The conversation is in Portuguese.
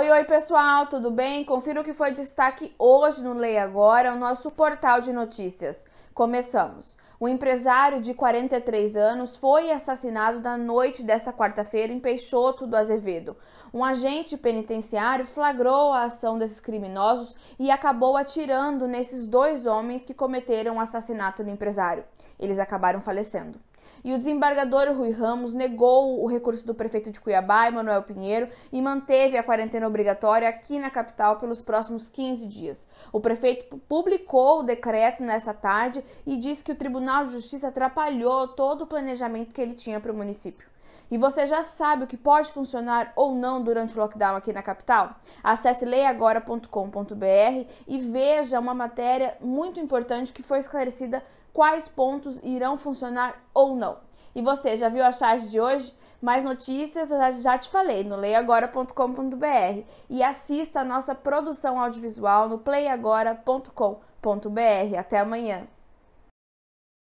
Oi, oi pessoal, tudo bem? Confira o que foi destaque hoje no Lei Agora, o nosso portal de notícias. Começamos. O empresário de 43 anos foi assassinado na noite desta quarta-feira em Peixoto do Azevedo. Um agente penitenciário flagrou a ação desses criminosos e acabou atirando nesses dois homens que cometeram o assassinato do empresário. Eles acabaram falecendo. E o desembargador Rui Ramos negou o recurso do prefeito de Cuiabá, Emanuel Pinheiro, e manteve a quarentena obrigatória aqui na capital pelos próximos 15 dias. O prefeito publicou o decreto nessa tarde e disse que o Tribunal de Justiça atrapalhou todo o planejamento que ele tinha para o município e você já sabe o que pode funcionar ou não durante o lockdown aqui na capital? Acesse leiagora.com.br e veja uma matéria muito importante que foi esclarecida quais pontos irão funcionar ou não. E você já viu a charge de hoje? Mais notícias eu já te falei no leiagora.com.br e assista a nossa produção audiovisual no playagora.com.br. Até amanhã!